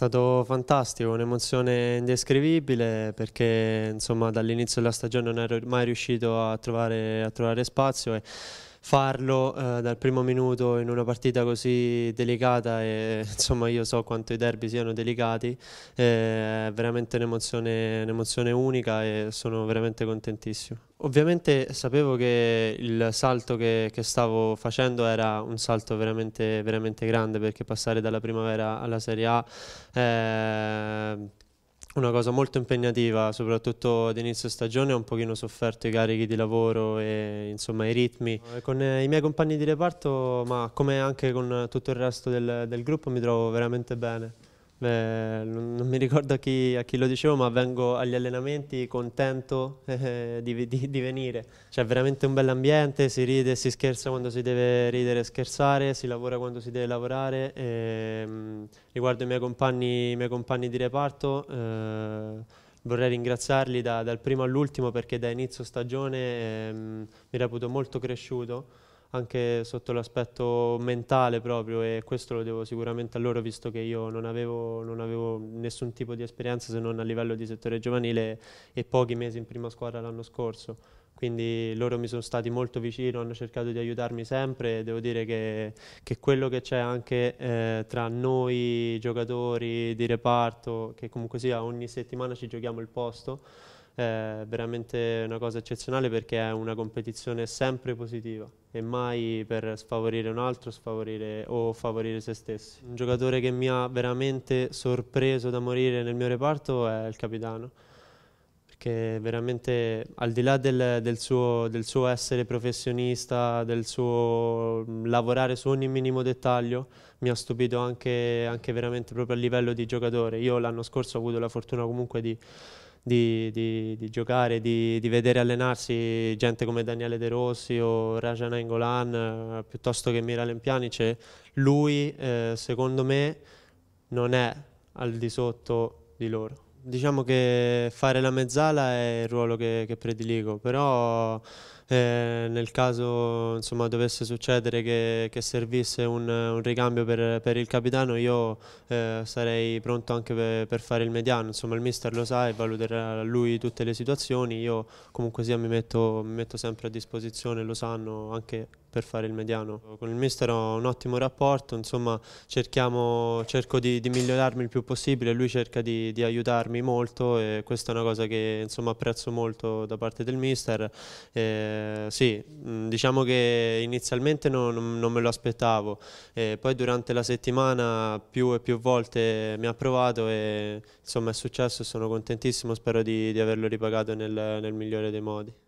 È stato fantastico, un'emozione indescrivibile perché dall'inizio della stagione non ero mai riuscito a trovare, a trovare spazio e farlo eh, dal primo minuto in una partita così delicata e insomma io so quanto i derby siano delicati, eh, è veramente un'emozione, un'emozione unica e sono veramente contentissimo. Ovviamente sapevo che il salto che, che stavo facendo era un salto veramente, veramente, grande perché passare dalla primavera alla Serie A eh, fu una cosa molto impegnativa, soprattutto ad inizio stagione ho un pochino sofferto i carichi di lavoro e insomma i ritmi. Eh, con eh, i miei compagni di reparto, ma come anche con tutto il resto del, del gruppo, mi trovo veramente bene. Beh, non mi ricordo a chi, a chi, lo dicevo, ma vengo agli allenamenti contento eh, di, di, di, venire. C'è veramente un bel ambiente, si ride, e si scherza quando si deve ridere e scherzare, si lavora quando si deve lavorare. E, ehm, riguardo i miei compagni, i miei compagni di reparto, eh, vorrei ringraziarli da, dal primo all'ultimo perché da inizio stagione eh, mi reputo molto cresciuto anche sotto l'aspetto mentale proprio e questo lo devo sicuramente a loro visto che io non avevo, non avevo, nessun tipo di esperienza se non a livello di settore giovanile e pochi mesi in prima squadra l'anno scorso. Quindi loro mi sono stati molto vicino, hanno cercato di aiutarmi sempre e devo dire che, che quello che c'è anche eh, tra noi giocatori di reparto, che comunque sia ogni settimana ci giochiamo il posto, è veramente una cosa eccezionale perché è una competizione sempre positiva e mai per sfavorire un altro sfavorire, o favorire se stessi. Un giocatore che mi ha veramente sorpreso da morire nel mio reparto è il capitano che veramente al di là del, del, suo, del, suo, essere professionista, del suo mm, lavorare su ogni minimo dettaglio, mi ha stupito anche, anche veramente proprio a livello di giocatore. Io l'anno scorso ho avuto la fortuna comunque di, di, di, di giocare, di, vedere allenarsi gente come Daniele De Rossi o Rajan Engolan, eh, piuttosto che Miralem Pjanic. Lui, eh, secondo me, non è al di sotto di loro diciamo che fare la mezzala è il ruolo che, che prediligo, però eh, nel caso insomma, dovesse succedere che, che servisse un, un ricambio per, per, il capitano io eh, sarei pronto anche per, per, fare il mediano, insomma il mister lo sa e valuterà lui tutte le situazioni, io comunque sia mi metto, mi metto sempre a disposizione, lo sanno anche per fare il mediano. Con il mister ho un ottimo rapporto, insomma cerchiamo, cerco di, di migliorarmi il più possibile, lui cerca di, di, aiutarmi molto e questa è una cosa che insomma, apprezzo molto da parte del mister. Eh, sì, mm, diciamo che inizialmente non, non, non me lo aspettavo, eh, poi durante la settimana più e più volte mi ha provato e insomma è successo e sono contentissimo, spero di, di averlo ripagato nel, nel migliore dei modi.